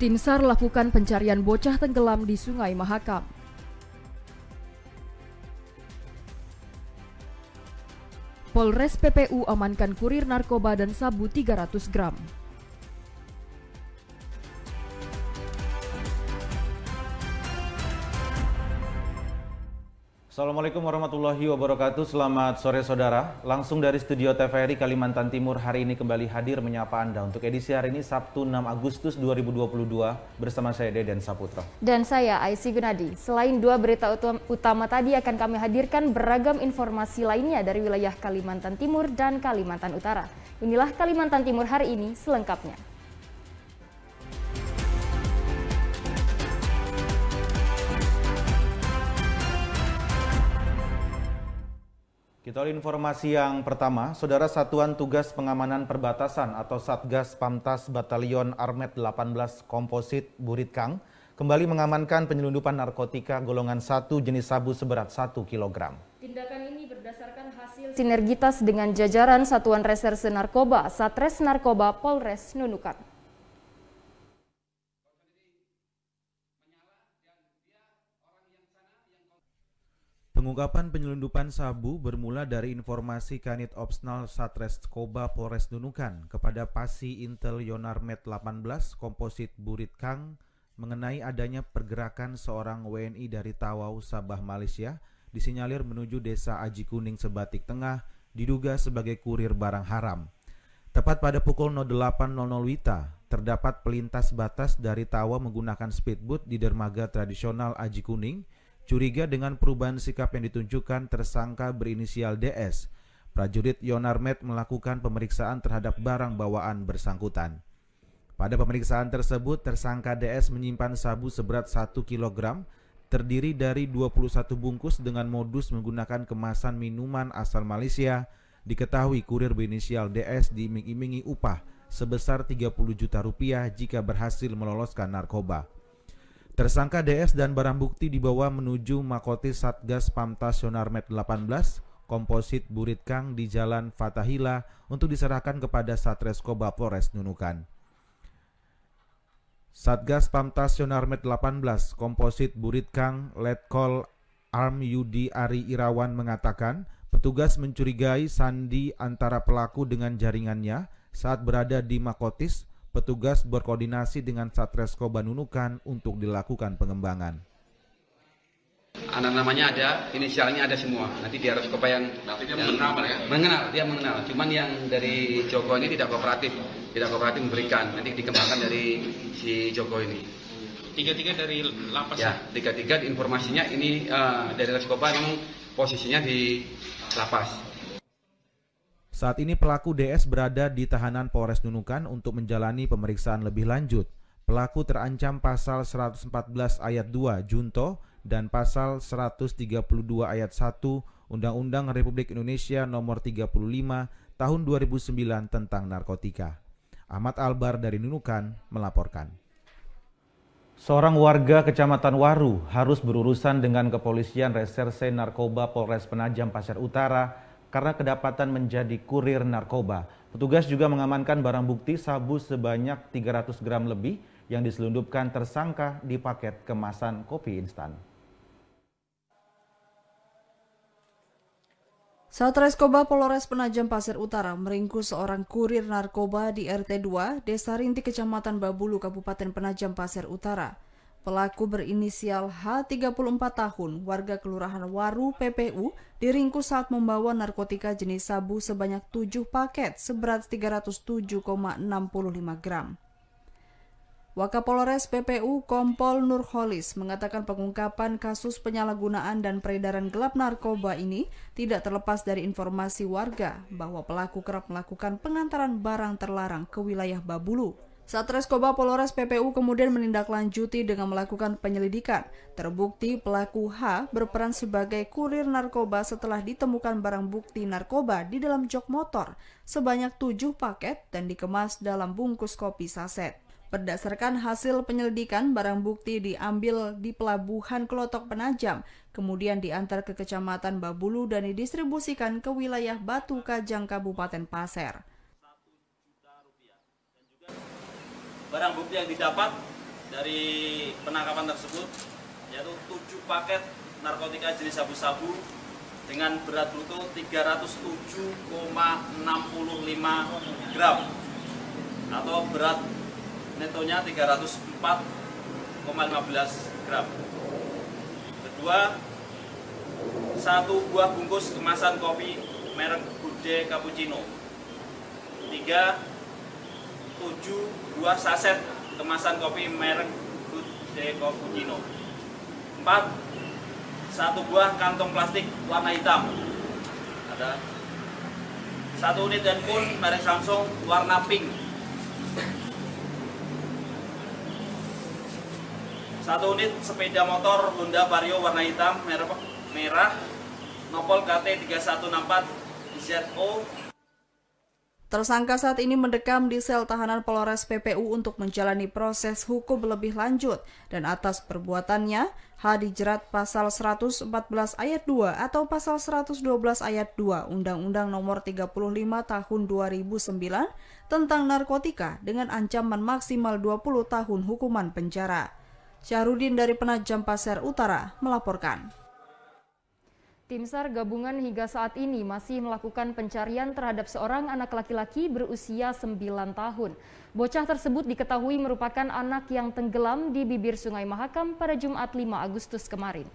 Tim SAR lakukan pencarian bocah tenggelam di Sungai Mahakam. Polres PPU amankan kurir narkoba dan sabu 300 gram. Assalamualaikum warahmatullahi wabarakatuh. Selamat sore saudara. Langsung dari studio TVRI Kalimantan Timur hari ini kembali hadir menyapa Anda untuk edisi hari ini Sabtu 6 Agustus 2022 bersama saya Deden Saputra. Dan saya Aisy Gunadi. Selain dua berita utama tadi akan kami hadirkan beragam informasi lainnya dari wilayah Kalimantan Timur dan Kalimantan Utara. Inilah Kalimantan Timur hari ini selengkapnya. Kita lihat informasi yang pertama, Saudara Satuan Tugas Pengamanan Perbatasan atau Satgas Pamtas Batalion Armet 18 Komposit Buritkang kembali mengamankan penyelundupan narkotika golongan 1 jenis sabu seberat 1 kg. Tindakan ini berdasarkan hasil sinergitas dengan jajaran Satuan Reserse Narkoba, Satres Narkoba Polres Nunukan. Pengungkapan penyelundupan sabu bermula dari informasi Kanit Opsnal Satres Koba Polres Nunukan kepada Pasi Intel Yonarmet 18 Komposit Burit Kang mengenai adanya pergerakan seorang WNI dari Tawau, Sabah, Malaysia disinyalir menuju desa Aji Kuning Sebatik Tengah diduga sebagai kurir barang haram. Tepat pada pukul 08.00 Wita, terdapat pelintas batas dari Tawau menggunakan speedboat di dermaga tradisional Aji Kuning Curiga dengan perubahan sikap yang ditunjukkan tersangka berinisial DS, prajurit Yonarmet melakukan pemeriksaan terhadap barang bawaan bersangkutan. Pada pemeriksaan tersebut, tersangka DS menyimpan sabu seberat 1 kg, terdiri dari 21 bungkus dengan modus menggunakan kemasan minuman asal Malaysia. Diketahui kurir berinisial DS diiming-imingi upah sebesar 30 juta rupiah jika berhasil meloloskan narkoba. Tersangka DS dan barang bukti dibawa menuju makotis Satgas Pamtas Sonarmet 18 Komposit Burit Kang di Jalan Fatahila untuk diserahkan kepada Satreskoba Bapores Nunukan. Satgas Pamtas Sonarmet 18 Komposit Burit Kang Letkol Arm Yudi Ari Irawan mengatakan petugas mencurigai sandi antara pelaku dengan jaringannya saat berada di Makotis petugas berkoordinasi dengan Satresko Banunukan untuk dilakukan pengembangan. Anak namanya ada, inisialnya ada semua. Nanti di Aroskopa yang, dia yang mengenal, ya? mengenal, dia mengenal. Cuman yang dari Joko ini tidak kooperatif, tidak kooperatif memberikan. Nanti dikembangkan dari si Joko ini. Tiga-tiga dari lapas ya? ya? Tiga-tiga informasinya ini uh, dari Aroskopa ini posisinya di lapas. Saat ini pelaku DS berada di tahanan Polres Nunukan untuk menjalani pemeriksaan lebih lanjut. Pelaku terancam pasal 114 ayat 2 Junto dan pasal 132 ayat 1 Undang-Undang Republik Indonesia nomor 35 tahun 2009 tentang narkotika. Ahmad Albar dari Nunukan melaporkan. Seorang warga Kecamatan Waru harus berurusan dengan Kepolisian Reserse Narkoba Polres Penajam Pasir Utara karena kedapatan menjadi kurir narkoba. Petugas juga mengamankan barang bukti sabu sebanyak 300 gram lebih yang diselundupkan tersangka di paket kemasan kopi instan. Saat reskoba Polores Penajam Pasir Utara meringkus seorang kurir narkoba di RT2 Desa Rinti Kecamatan Babulu Kabupaten Penajam Pasir Utara. Pelaku berinisial H 34 tahun, warga Kelurahan Waru PPU, diringkus saat membawa narkotika jenis sabu sebanyak 7 paket seberat 307,65 gram. Wakapolres PPU Kompol Nurholis mengatakan pengungkapan kasus penyalahgunaan dan peredaran gelap narkoba ini tidak terlepas dari informasi warga bahwa pelaku kerap melakukan pengantaran barang terlarang ke wilayah Babulu. Satreskoba Polores PPU kemudian menindaklanjuti dengan melakukan penyelidikan. Terbukti pelaku H berperan sebagai kurir narkoba setelah ditemukan barang bukti narkoba di dalam jok motor sebanyak tujuh paket dan dikemas dalam bungkus kopi saset. Berdasarkan hasil penyelidikan, barang bukti diambil di pelabuhan Kelotok Penajam, kemudian diantar ke Kecamatan Babulu dan didistribusikan ke wilayah Batu Kajang Kabupaten Pasir. barang bukti yang didapat dari penangkapan tersebut yaitu tujuh paket narkotika jenis sabu-sabu dengan berat bruto 307,65 gram atau berat netonya 304,15 gram kedua satu buah bungkus kemasan kopi merek Gude Cappuccino tiga 7 buah saset kemasan kopi merek Good Cappuccino. 4 satu buah kantong plastik warna hitam. Ada satu unit handphone merek Samsung warna pink. Satu unit sepeda motor Honda Vario warna hitam merah, merah Nopol KT 3164 ZO Tersangka saat ini mendekam di sel tahanan Polres PPU untuk menjalani proses hukum lebih lanjut dan atas perbuatannya H dijerat pasal 114 ayat 2 atau pasal 112 ayat 2 Undang-Undang Nomor 35 Tahun 2009 tentang narkotika dengan ancaman maksimal 20 tahun hukuman penjara. Syahrudin dari Penajam Pasir Utara melaporkan. Tim SAR gabungan hingga saat ini masih melakukan pencarian terhadap seorang anak laki-laki berusia 9 tahun. Bocah tersebut diketahui merupakan anak yang tenggelam di bibir Sungai Mahakam pada Jumat 5 Agustus kemarin.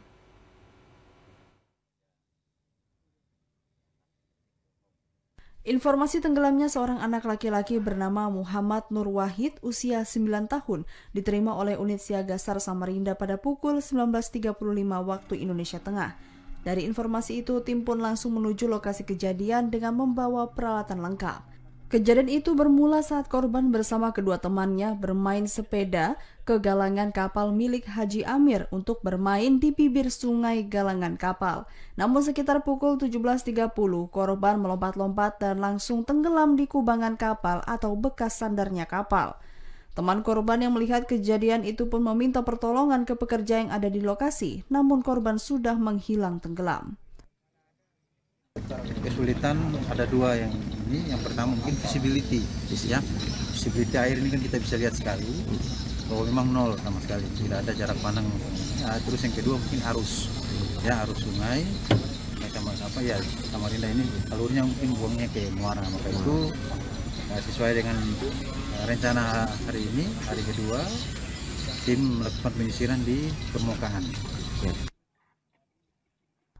Informasi tenggelamnya seorang anak laki-laki bernama Muhammad Nur Wahid usia 9 tahun diterima oleh unit siaga SAR Samarinda pada pukul 19.35 waktu Indonesia Tengah. Dari informasi itu, tim pun langsung menuju lokasi kejadian dengan membawa peralatan lengkap. Kejadian itu bermula saat korban bersama kedua temannya bermain sepeda ke galangan kapal milik Haji Amir untuk bermain di bibir sungai galangan kapal. Namun sekitar pukul 17.30, korban melompat-lompat dan langsung tenggelam di kubangan kapal atau bekas sandarnya kapal. Teman korban yang melihat kejadian itu pun meminta pertolongan ke pekerja yang ada di lokasi, namun korban sudah menghilang tenggelam. Kesulitan ada dua yang ini, yang pertama mungkin visibility, ya. Visibility air ini kan kita bisa lihat sekali, bahwa memang nol sama sekali, tidak ada jarak pandang. Ya, terus yang kedua mungkin arus, ya arus sungai, ya, macam apa ya Samarinda ini alurnya mungkin buangnya ke muara, maka itu nah, sesuai dengan Nah, rencana hari ini hari kedua tim melakukan penyisiran di permukaan.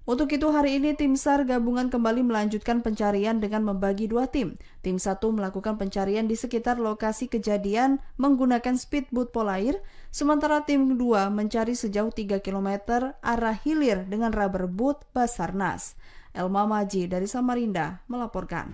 Untuk itu hari ini tim SAR gabungan kembali melanjutkan pencarian dengan membagi dua tim. Tim satu melakukan pencarian di sekitar lokasi kejadian menggunakan speedboat polair, sementara tim kedua mencari sejauh 3 km arah hilir dengan rubber boat Basarnas. Elma Maji dari Samarinda melaporkan.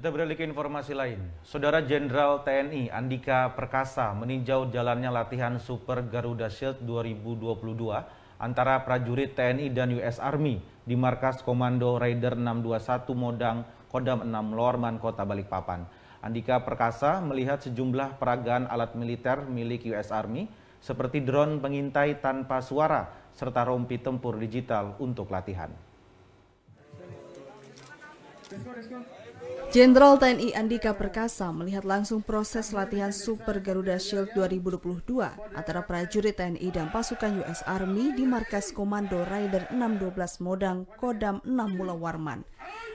Kita beralih ke informasi lain. Saudara Jenderal TNI Andika Perkasa meninjau jalannya latihan Super Garuda Shield 2022 antara prajurit TNI dan US Army di markas Komando Raider 621 Modang Kodam 6 Lorman Kota Balikpapan. Andika Perkasa melihat sejumlah peragaan alat militer milik US Army seperti drone pengintai tanpa suara serta rompi tempur digital untuk latihan. Jenderal TNI Andika Perkasa melihat langsung proses latihan Super Garuda Shield 2022 antara prajurit TNI dan pasukan US Army di markas Komando Rider 612 Modang, Kodam 6 Mula Warman.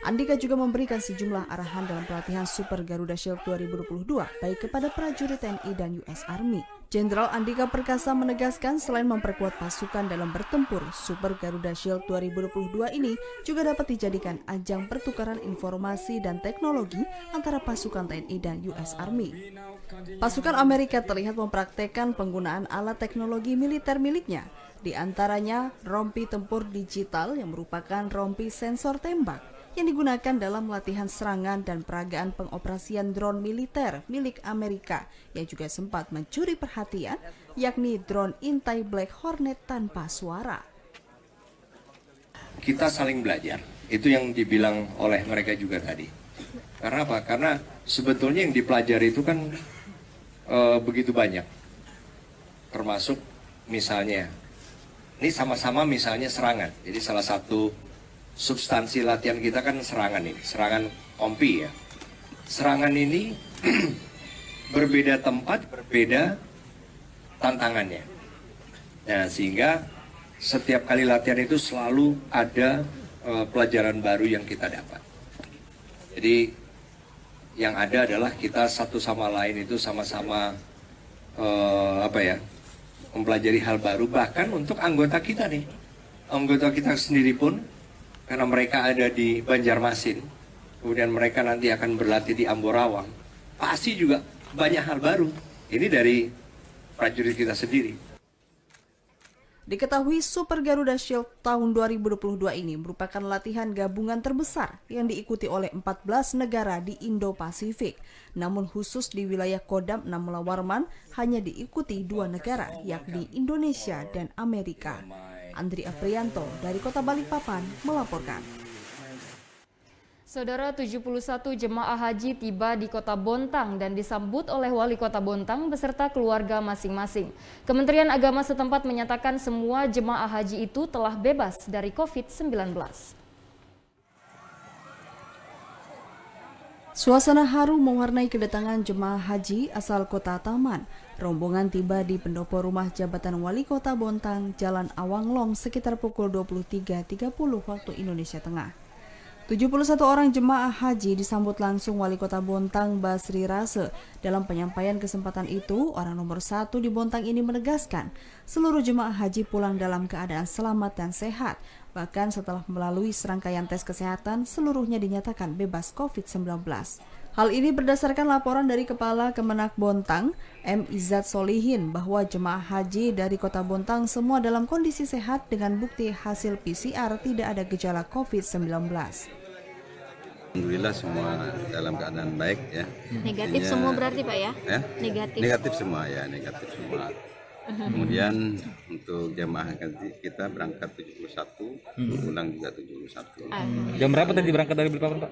Andika juga memberikan sejumlah arahan dalam pelatihan Super Garuda Shield 2022 baik kepada prajurit TNI dan US Army. Jenderal Andika Perkasa menegaskan selain memperkuat pasukan dalam bertempur, Super Garuda Shield 2022 ini juga dapat dijadikan ajang pertukaran informasi dan teknologi antara pasukan TNI dan US Army. Pasukan Amerika terlihat mempraktekkan penggunaan alat teknologi militer miliknya, di antaranya rompi tempur digital yang merupakan rompi sensor tembak, yang digunakan dalam latihan serangan dan peragaan pengoperasian drone militer milik Amerika yang juga sempat mencuri perhatian, yakni drone intai Black Hornet tanpa suara. Kita saling belajar, itu yang dibilang oleh mereka juga tadi. Karena apa? Karena sebetulnya yang dipelajari itu kan e, begitu banyak, termasuk misalnya ini sama-sama misalnya serangan. Jadi salah satu substansi latihan kita kan serangan ini, serangan kompi ya. Serangan ini berbeda tempat, berbeda tantangannya. Nah, sehingga setiap kali latihan itu selalu ada uh, pelajaran baru yang kita dapat. Jadi yang ada adalah kita satu sama lain itu sama-sama uh, apa ya mempelajari hal baru bahkan untuk anggota kita nih anggota kita sendiri pun karena mereka ada di Banjarmasin, kemudian mereka nanti akan berlatih di Amborawang, pasti juga banyak hal baru. Ini dari prajurit kita sendiri. Diketahui Super Garuda Shield tahun 2022 ini merupakan latihan gabungan terbesar yang diikuti oleh 14 negara di Indo-Pasifik. Namun khusus di wilayah Kodam 6 Warman hanya diikuti dua negara yakni Indonesia dan Amerika. Andri Aprianto dari Kota Balikpapan melaporkan. Saudara 71 jemaah haji tiba di Kota Bontang dan disambut oleh wali Kota Bontang beserta keluarga masing-masing. Kementerian Agama setempat menyatakan semua jemaah haji itu telah bebas dari COVID-19. Suasana haru mewarnai kedatangan jemaah haji asal kota Taman. Rombongan tiba di pendopo rumah jabatan wali kota Bontang, Jalan Awanglong sekitar pukul 23.30 waktu Indonesia Tengah. 71 orang jemaah haji disambut langsung wali kota Bontang Basri Rase. Dalam penyampaian kesempatan itu, orang nomor satu di Bontang ini menegaskan seluruh jemaah haji pulang dalam keadaan selamat dan sehat. Bahkan setelah melalui serangkaian tes kesehatan, seluruhnya dinyatakan bebas COVID-19. Hal ini berdasarkan laporan dari Kepala Kemenak Bontang, M. Izzat Solihin, bahwa jemaah haji dari kota Bontang semua dalam kondisi sehat dengan bukti hasil PCR tidak ada gejala COVID-19. Alhamdulillah semua dalam keadaan baik ya. Negatif semua berarti Pak ya? ya? Negatif. Negatif semua ya, negatif semua. Mhm. Kemudian untuk jemaah haji kita berangkat 71, hmm. pulang juga 71. Jam berapa tadi berangkat dari Balikpapan, Pak?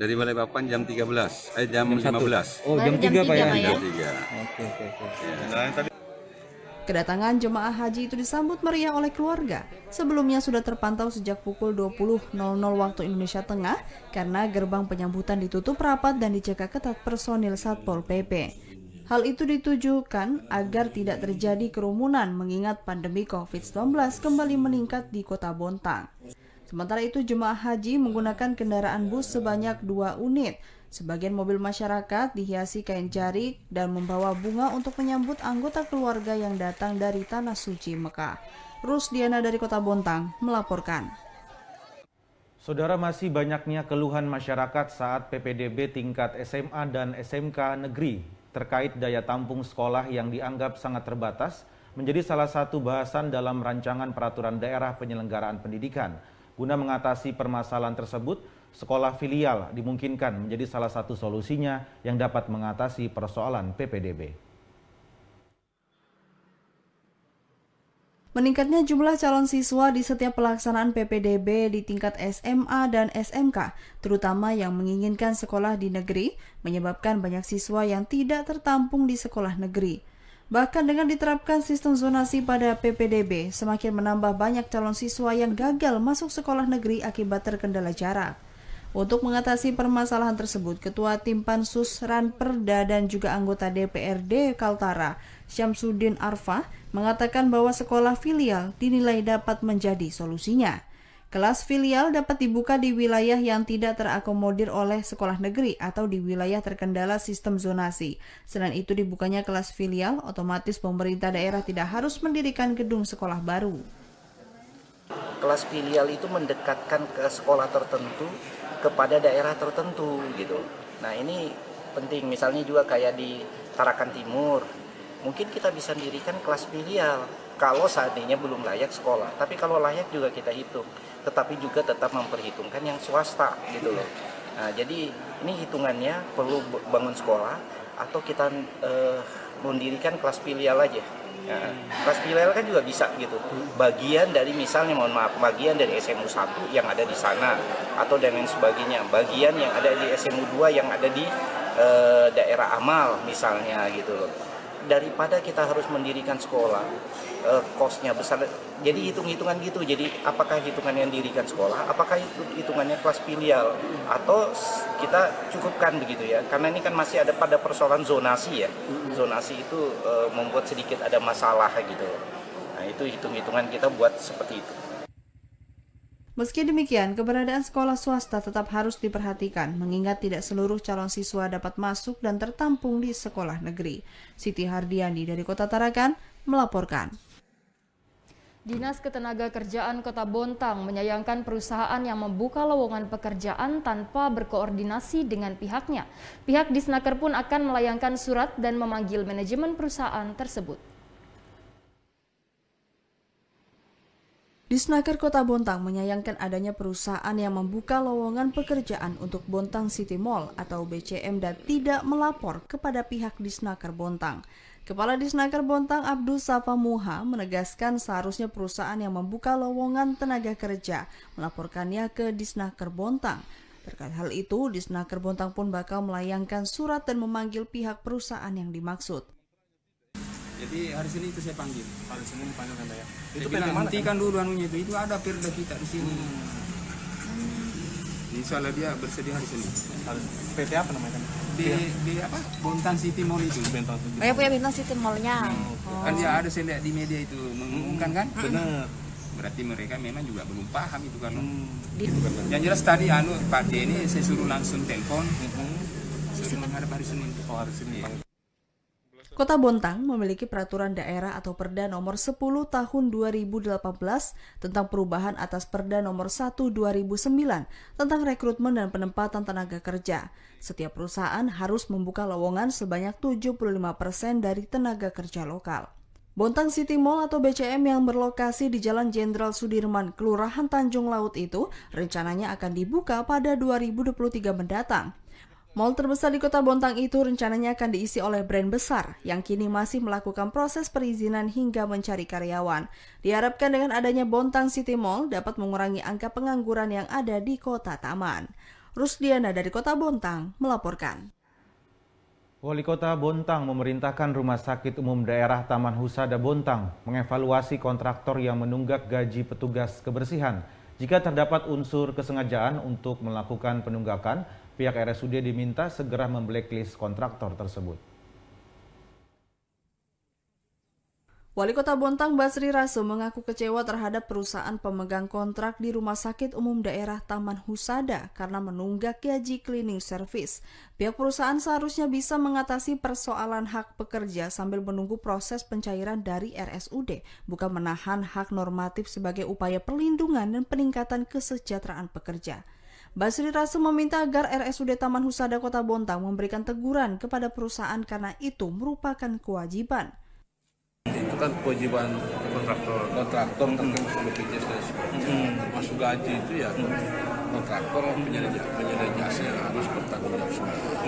dari Balai Papan jam 13, eh jam, jam 15. 1. Oh, jam, jam 3, ya? Pak ya. Oke, oke, oke. Iya. Nah, Kedatangan jemaah haji itu disambut meriah oleh keluarga. Sebelumnya sudah terpantau sejak pukul 20.00 waktu Indonesia Tengah karena gerbang penyambutan ditutup rapat dan dijaga ketat personil Satpol PP. Hal itu ditujukan agar tidak terjadi kerumunan mengingat pandemi COVID-19 kembali meningkat di kota Bontang. Sementara itu jemaah haji menggunakan kendaraan bus sebanyak dua unit. Sebagian mobil masyarakat dihiasi kain jari dan membawa bunga untuk menyambut anggota keluarga yang datang dari Tanah Suci Mekah. Rusdiana dari Kota Bontang melaporkan. Saudara masih banyaknya keluhan masyarakat saat PPDB tingkat SMA dan SMK negeri terkait daya tampung sekolah yang dianggap sangat terbatas menjadi salah satu bahasan dalam rancangan peraturan daerah penyelenggaraan pendidikan. Guna mengatasi permasalahan tersebut, sekolah filial dimungkinkan menjadi salah satu solusinya yang dapat mengatasi persoalan PPDB. Meningkatnya jumlah calon siswa di setiap pelaksanaan PPDB di tingkat SMA dan SMK, terutama yang menginginkan sekolah di negeri, menyebabkan banyak siswa yang tidak tertampung di sekolah negeri. Bahkan dengan diterapkan sistem zonasi pada PPDB, semakin menambah banyak calon siswa yang gagal masuk sekolah negeri akibat terkendala jarak. Untuk mengatasi permasalahan tersebut, Ketua Tim Pansus Ranperda dan juga anggota DPRD Kaltara, Syamsuddin Arfa mengatakan bahwa sekolah filial dinilai dapat menjadi solusinya. Kelas filial dapat dibuka di wilayah yang tidak terakomodir oleh sekolah negeri atau di wilayah terkendala sistem zonasi. Selain itu dibukanya kelas filial, otomatis pemerintah daerah tidak harus mendirikan gedung sekolah baru. Kelas filial itu mendekatkan ke sekolah tertentu kepada daerah tertentu gitu. Nah, ini penting misalnya juga kayak di Tarakan Timur. Mungkin kita bisa mendirikan kelas filial kalau saat ini belum layak sekolah. Tapi kalau layak juga kita hitung tetapi juga tetap memperhitungkan yang swasta gitu loh. Nah, jadi ini hitungannya perlu bangun sekolah atau kita eh, mendirikan kelas filial aja. Nah, hmm. kelas filial kan juga bisa gitu. Bagian dari misalnya mohon maaf, bagian dari SMU 1 yang ada di sana atau dan lain sebagainya. Bagian yang ada di SMU 2 yang ada di eh, daerah amal misalnya gitu loh. Daripada kita harus mendirikan sekolah uh, costnya besar jadi hitung-hitungan gitu jadi apakah hitungan yang dirikan sekolah apakah hitungannya kelas filial atau kita cukupkan begitu ya karena ini kan masih ada pada persoalan zonasi ya zonasi itu uh, membuat sedikit ada masalah gitu nah itu hitung-hitungan kita buat seperti itu Meski demikian, keberadaan sekolah swasta tetap harus diperhatikan, mengingat tidak seluruh calon siswa dapat masuk dan tertampung di sekolah negeri. Siti Hardiani dari Kota Tarakan melaporkan. Dinas Ketenagakerjaan Kota Bontang menyayangkan perusahaan yang membuka lowongan pekerjaan tanpa berkoordinasi dengan pihaknya. Pihak Disnaker pun akan melayangkan surat dan memanggil manajemen perusahaan tersebut. Disnaker Kota Bontang menyayangkan adanya perusahaan yang membuka lowongan pekerjaan untuk Bontang City Mall atau BCM dan tidak melapor kepada pihak Disnaker Bontang. Kepala Disnaker Bontang Abdul Safa Muha menegaskan seharusnya perusahaan yang membuka lowongan tenaga kerja melaporkannya ke Disnaker Bontang. Terkait hal itu, Disnaker Bontang pun bakal melayangkan surat dan memanggil pihak perusahaan yang dimaksud. Jadi hari Senin itu saya panggil. Hari Senin dipanggil ya. kan ya? Itu kan nanti hentikan dulu anunya itu. Itu ada perda kita di sini. Hmm Insya Allah dia bersedia hari Senin. PT apa namanya Di, di apa? Bontang City Mall itu. Bintang City. Oh, punya Bintang City Mallnya. Hmm, oh. Kan dia ada saya di media itu mengumumkan kan? Benar. Berarti mereka memang juga belum paham itu kan. Hmm. Yang jelas tadi anu Pak D ini saya suruh langsung telepon. Hmm. Suruh menghadap hari Senin. Oh, hari Senin. Kota Bontang memiliki peraturan daerah atau Perda nomor 10 tahun 2018 tentang perubahan atas Perda nomor 1 2009 tentang rekrutmen dan penempatan tenaga kerja. Setiap perusahaan harus membuka lowongan sebanyak 75% dari tenaga kerja lokal. Bontang City Mall atau BCM yang berlokasi di Jalan Jenderal Sudirman, Kelurahan Tanjung Laut itu rencananya akan dibuka pada 2023 mendatang. Mall terbesar di kota Bontang itu rencananya akan diisi oleh brand besar yang kini masih melakukan proses perizinan hingga mencari karyawan. Diharapkan dengan adanya Bontang City Mall dapat mengurangi angka pengangguran yang ada di kota Taman. Rusdiana dari kota Bontang melaporkan. Wali Kota Bontang memerintahkan Rumah Sakit Umum Daerah Taman Husada Bontang mengevaluasi kontraktor yang menunggak gaji petugas kebersihan. Jika terdapat unsur kesengajaan untuk melakukan penunggakan, pihak RSUD diminta segera memblacklist kontraktor tersebut. Wali Kota Bontang Basri Rasu mengaku kecewa terhadap perusahaan pemegang kontrak di Rumah Sakit Umum Daerah Taman Husada karena menunggak gaji cleaning service. Pihak perusahaan seharusnya bisa mengatasi persoalan hak pekerja sambil menunggu proses pencairan dari RSUD, bukan menahan hak normatif sebagai upaya perlindungan dan peningkatan kesejahteraan pekerja. Basri Rasu meminta agar RSUD Taman Husada Kota Bontang memberikan teguran kepada perusahaan karena itu merupakan kewajiban. Itu kan kewajiban kontraktor, kontraktor terkait kan BPJS dan sebagainya. Hmm. Termasuk gaji itu ya hmm. kontraktor penyedia, penyedia jasa yang harus bertanggung jawab semua. Nah,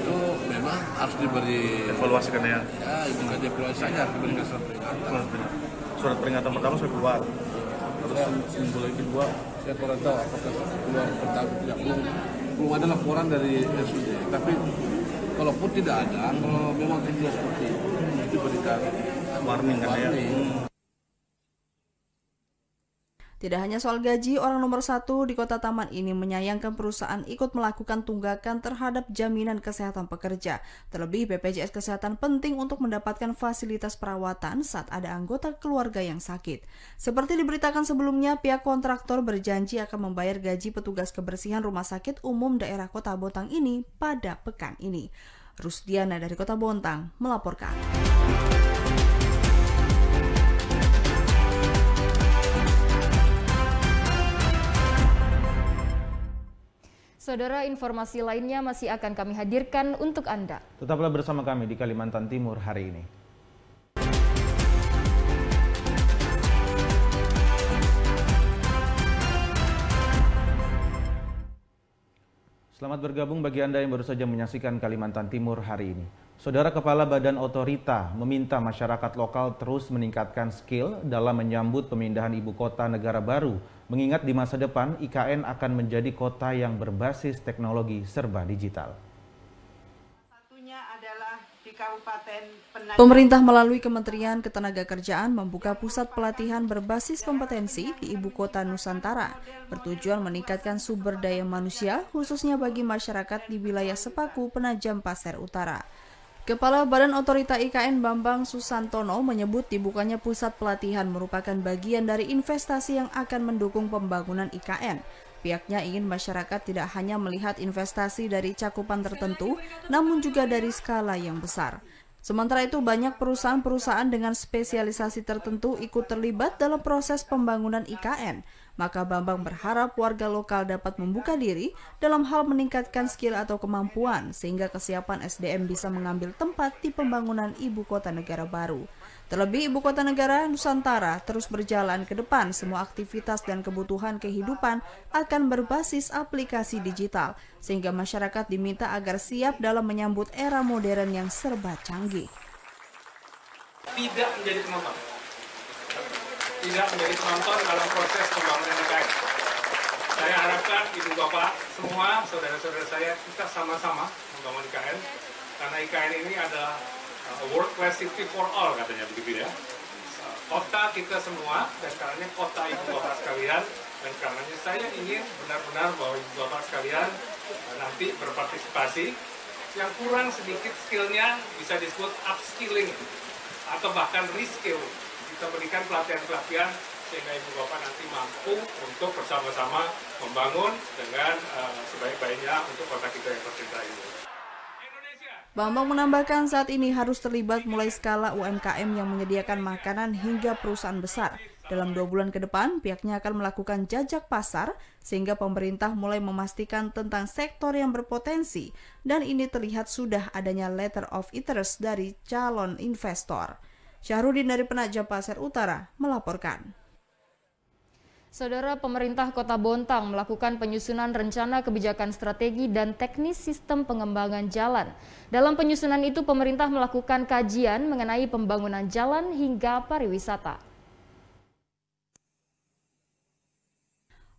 itu memang harus diberi evaluasi kan ya? Ya, bukan evaluasi saja, diberikan surat peringatan. Surat peringatan pertama sudah keluar terus simbol yang kedua saya kurang tahu apakah keluar pertama tidak belum belum ada laporan dari RSUD tapi kalaupun tidak ada kalau memang tidak seperti itu diberikan warning, kan ya? warning. ya tidak hanya soal gaji, orang nomor satu di kota Taman ini menyayangkan perusahaan ikut melakukan tunggakan terhadap jaminan kesehatan pekerja. Terlebih BPJS Kesehatan penting untuk mendapatkan fasilitas perawatan saat ada anggota keluarga yang sakit. Seperti diberitakan sebelumnya, pihak kontraktor berjanji akan membayar gaji petugas kebersihan rumah sakit umum daerah kota Bontang ini pada pekan ini. Rusdiana dari kota Bontang melaporkan. Saudara, informasi lainnya masih akan kami hadirkan untuk Anda. Tetaplah bersama kami di Kalimantan Timur hari ini. Selamat bergabung bagi Anda yang baru saja menyaksikan Kalimantan Timur hari ini. Saudara Kepala Badan Otorita meminta masyarakat lokal terus meningkatkan skill dalam menyambut pemindahan ibu kota negara baru mengingat di masa depan IKN akan menjadi kota yang berbasis teknologi serba digital. Pemerintah melalui Kementerian Ketenagakerjaan membuka pusat pelatihan berbasis kompetensi di ibu kota Nusantara, bertujuan meningkatkan sumber daya manusia khususnya bagi masyarakat di wilayah Sepaku Penajam Pasir Utara. Kepala Badan Otorita IKN Bambang Susantono menyebut dibukanya pusat pelatihan merupakan bagian dari investasi yang akan mendukung pembangunan IKN. Pihaknya ingin masyarakat tidak hanya melihat investasi dari cakupan tertentu, namun juga dari skala yang besar. Sementara itu, banyak perusahaan-perusahaan dengan spesialisasi tertentu ikut terlibat dalam proses pembangunan IKN. Maka Bambang berharap warga lokal dapat membuka diri dalam hal meningkatkan skill atau kemampuan sehingga kesiapan SDM bisa mengambil tempat di pembangunan ibu kota negara baru. Terlebih ibu kota negara Nusantara terus berjalan ke depan semua aktivitas dan kebutuhan kehidupan akan berbasis aplikasi digital sehingga masyarakat diminta agar siap dalam menyambut era modern yang serba canggih. Tidak menjadi kemampuan tidak menjadi penonton dalam proses pembangunan negara. Saya harapkan ibu bapak semua saudara-saudara saya kita sama-sama membangun IKN karena IKN ini adalah uh, world class city for all katanya begitu ya. Uh, kota kita semua dan karenanya kota ibu bapak sekalian dan karenanya saya ingin benar-benar bahwa ibu bapak sekalian uh, nanti berpartisipasi yang kurang sedikit skillnya bisa disebut upskilling atau bahkan reskilling kita berikan pelatihan-pelatihan sehingga ibu bapak nanti mampu untuk bersama-sama membangun dengan uh, sebaik-baiknya untuk kota kita yang tercinta ini. Bambang menambahkan saat ini harus terlibat mulai skala UMKM yang menyediakan makanan hingga perusahaan besar. Dalam dua bulan ke depan, pihaknya akan melakukan jajak pasar sehingga pemerintah mulai memastikan tentang sektor yang berpotensi dan ini terlihat sudah adanya letter of interest dari calon investor. Syahrudin dari Penajam Pasir Utara melaporkan. Saudara pemerintah Kota Bontang melakukan penyusunan rencana kebijakan strategi dan teknis sistem pengembangan jalan. Dalam penyusunan itu pemerintah melakukan kajian mengenai pembangunan jalan hingga pariwisata.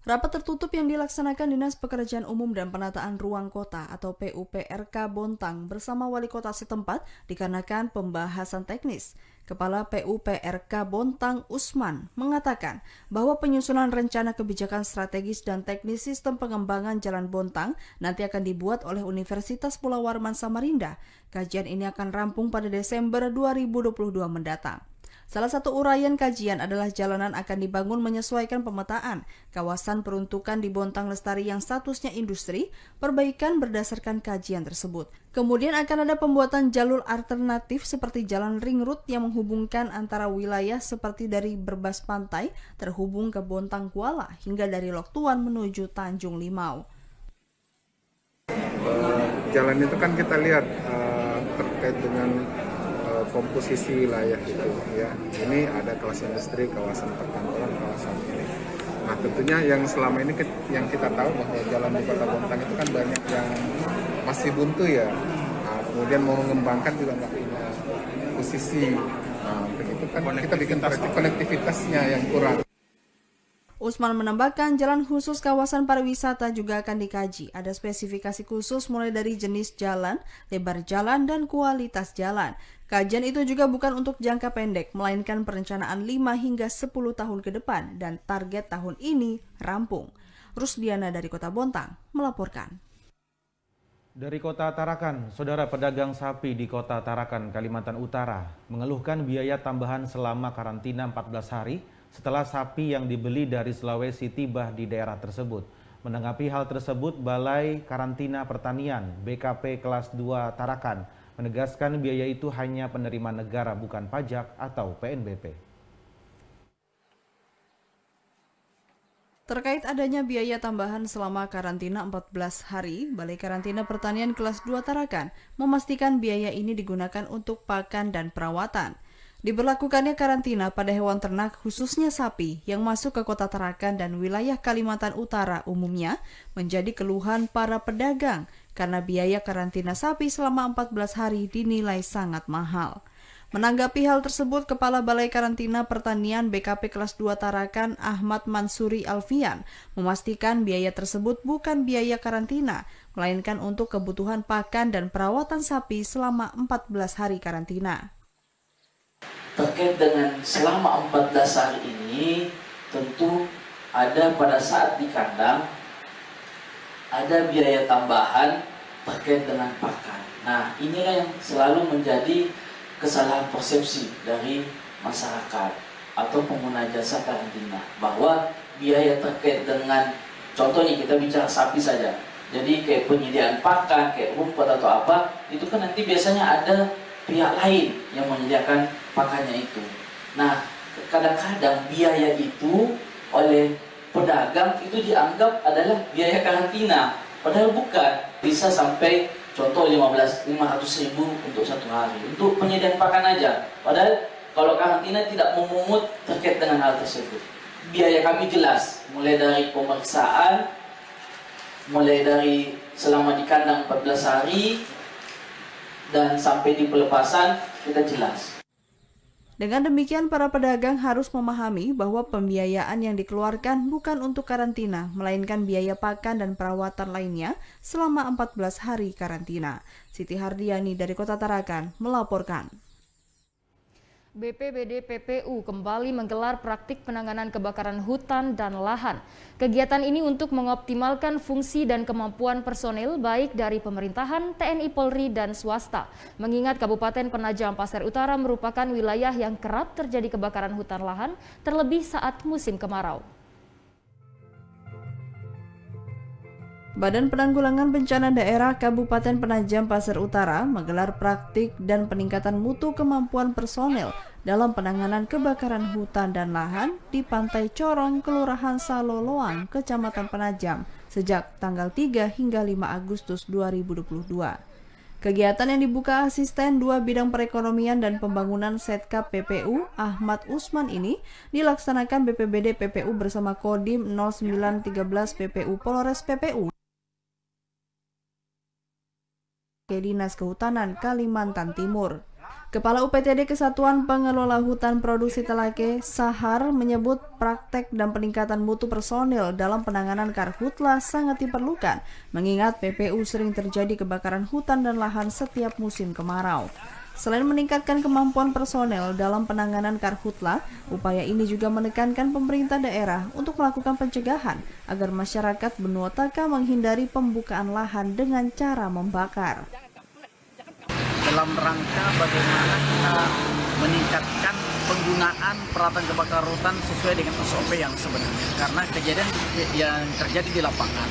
Rapat tertutup yang dilaksanakan Dinas Pekerjaan Umum dan Penataan Ruang Kota atau PUPRK Bontang bersama wali kota setempat dikarenakan pembahasan teknis. Kepala PUPRK Bontang Usman mengatakan bahwa penyusunan rencana kebijakan strategis dan teknis sistem pengembangan Jalan Bontang nanti akan dibuat oleh Universitas Pulau Warman Samarinda. Kajian ini akan rampung pada Desember 2022 mendatang. Salah satu uraian kajian adalah jalanan akan dibangun menyesuaikan pemetaan, kawasan peruntukan di Bontang Lestari yang statusnya industri, perbaikan berdasarkan kajian tersebut. Kemudian akan ada pembuatan jalur alternatif seperti jalan ring road yang menghubungkan antara wilayah seperti dari Berbas Pantai terhubung ke Bontang Kuala hingga dari Loktuan menuju Tanjung Limau. jalan itu kan kita lihat eh, terkait dengan komposisi wilayah itu ya ini ada kelas industri kawasan perkantoran kawasan ini nah tentunya yang selama ini ke, yang kita tahu bahwa jalan di kota Bontang itu kan banyak yang masih buntu ya nah, kemudian mau mengembangkan juga nggak punya posisi nah begitu kan kita bikin konektivitasnya yang kurang Usman menambahkan jalan khusus kawasan pariwisata juga akan dikaji. Ada spesifikasi khusus mulai dari jenis jalan, lebar jalan, dan kualitas jalan. Kajian itu juga bukan untuk jangka pendek, melainkan perencanaan 5 hingga 10 tahun ke depan dan target tahun ini rampung. Rusdiana dari Kota Bontang melaporkan. Dari Kota Tarakan, saudara pedagang sapi di Kota Tarakan, Kalimantan Utara mengeluhkan biaya tambahan selama karantina 14 hari setelah sapi yang dibeli dari Sulawesi tiba di daerah tersebut. Menanggapi hal tersebut, Balai Karantina Pertanian BKP kelas 2 Tarakan menegaskan biaya itu hanya penerimaan negara bukan pajak atau PNBP. Terkait adanya biaya tambahan selama karantina 14 hari, Balai Karantina Pertanian Kelas 2 Tarakan memastikan biaya ini digunakan untuk pakan dan perawatan. Diberlakukannya karantina pada hewan ternak khususnya sapi yang masuk ke kota Tarakan dan wilayah Kalimantan Utara umumnya menjadi keluhan para pedagang karena biaya karantina sapi selama 14 hari dinilai sangat mahal. Menanggapi hal tersebut, Kepala Balai Karantina Pertanian BKP Kelas 2 Tarakan Ahmad Mansuri Alfian memastikan biaya tersebut bukan biaya karantina, melainkan untuk kebutuhan pakan dan perawatan sapi selama 14 hari karantina terkait dengan selama 14 hari ini tentu ada pada saat di kandang ada biaya tambahan terkait dengan pakan. Nah, inilah yang selalu menjadi kesalahan persepsi dari masyarakat atau pengguna jasa karantina bahwa biaya terkait dengan contohnya kita bicara sapi saja. Jadi kayak penyediaan pakan, kayak rumput atau apa, itu kan nanti biasanya ada pihak lain yang menyediakan makanya itu. Nah, kadang-kadang biaya itu oleh pedagang itu dianggap adalah biaya karantina, padahal bukan. Bisa sampai contoh 15 500 ribu untuk satu hari untuk penyediaan pakan aja. Padahal kalau karantina tidak memungut terkait dengan hal tersebut. Biaya kami jelas, mulai dari pemeriksaan, mulai dari selama di kandang 14 hari, dan sampai di pelepasan kita jelas dengan demikian, para pedagang harus memahami bahwa pembiayaan yang dikeluarkan bukan untuk karantina, melainkan biaya pakan dan perawatan lainnya selama 14 hari karantina. Siti Hardiani dari Kota Tarakan melaporkan. BPBD PPU kembali menggelar praktik penanganan kebakaran hutan dan lahan. Kegiatan ini untuk mengoptimalkan fungsi dan kemampuan personil baik dari pemerintahan, TNI Polri, dan swasta. Mengingat Kabupaten Penajam Pasir Utara merupakan wilayah yang kerap terjadi kebakaran hutan lahan, terlebih saat musim kemarau. Badan Penanggulangan Bencana Daerah Kabupaten Penajam Pasir Utara menggelar praktik dan peningkatan mutu kemampuan personel dalam penanganan kebakaran hutan dan lahan di Pantai Corong, Kelurahan Saloloang, Kecamatan Penajam sejak tanggal 3 hingga 5 Agustus 2022. Kegiatan yang dibuka asisten dua bidang perekonomian dan pembangunan Setka PPU Ahmad Usman ini dilaksanakan BPBD PPU bersama Kodim 0913 PPU Polres PPU Dinas Kehutanan Kalimantan Timur. Kepala UPTD Kesatuan Pengelola Hutan Produksi Telake, Sahar, menyebut praktek dan peningkatan mutu personil dalam penanganan karhutla sangat diperlukan, mengingat PPU sering terjadi kebakaran hutan dan lahan setiap musim kemarau. Selain meningkatkan kemampuan personel dalam penanganan karhutla, upaya ini juga menekankan pemerintah daerah untuk melakukan pencegahan agar masyarakat benua Taka menghindari pembukaan lahan dengan cara membakar. Dalam rangka bagaimana kita meningkatkan penggunaan peralatan kebakaran hutan sesuai dengan SOP yang sebenarnya. Karena kejadian yang terjadi di lapangan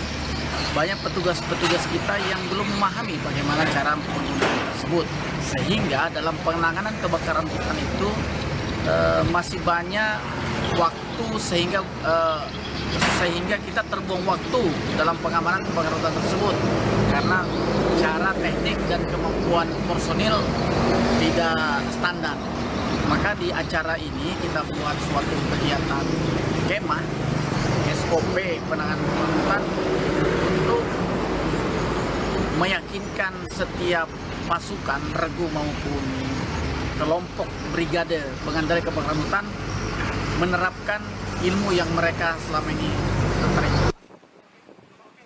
banyak petugas-petugas kita yang belum memahami bagaimana cara menggunakan tersebut sehingga dalam penanganan kebakaran hutan itu e, masih banyak waktu sehingga e, sehingga kita terbuang waktu dalam pengamanan kebakaran hutan tersebut karena cara teknik dan kemampuan personil tidak standar maka di acara ini kita buat suatu kegiatan kemah SOP penanganan hutan meyakinkan setiap pasukan regu maupun kelompok brigade pengendali kebakaran hutan menerapkan ilmu yang mereka selama ini terima.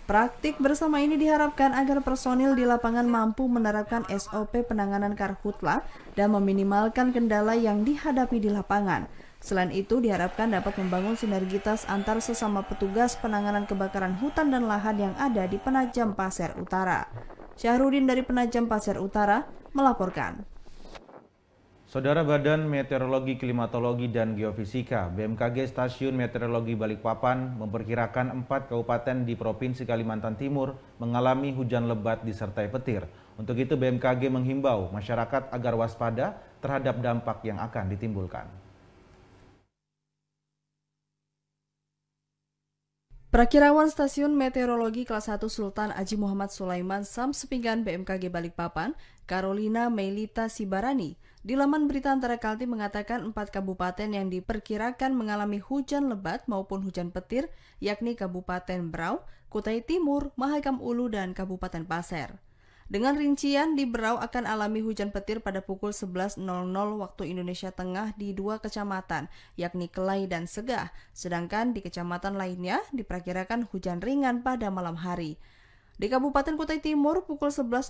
Praktik bersama ini diharapkan agar personil di lapangan mampu menerapkan SOP penanganan karhutla dan meminimalkan kendala yang dihadapi di lapangan. Selain itu, diharapkan dapat membangun sinergitas antar sesama petugas penanganan kebakaran hutan dan lahan yang ada di Penajam Pasir Utara. Syahrudin dari Penajam Pasir Utara melaporkan. Saudara Badan Meteorologi, Klimatologi, dan Geofisika BMKG Stasiun Meteorologi Balikpapan memperkirakan empat kabupaten di Provinsi Kalimantan Timur mengalami hujan lebat disertai petir. Untuk itu BMKG menghimbau masyarakat agar waspada terhadap dampak yang akan ditimbulkan. Perakirawan Stasiun Meteorologi Kelas 1 Sultan Haji Muhammad Sulaiman Sepinggan BMKG Balikpapan, Carolina Melita Sibarani, di laman berita antara Kalti mengatakan empat kabupaten yang diperkirakan mengalami hujan lebat maupun hujan petir, yakni Kabupaten Berau, Kutai Timur, Mahakam Ulu, dan Kabupaten Pasir. Dengan rincian, di Berau akan alami hujan petir pada pukul 11.00 waktu Indonesia Tengah di dua kecamatan, yakni Kelai dan Segah. Sedangkan di kecamatan lainnya diperkirakan hujan ringan pada malam hari. Di Kabupaten Kutai Timur, pukul 11.00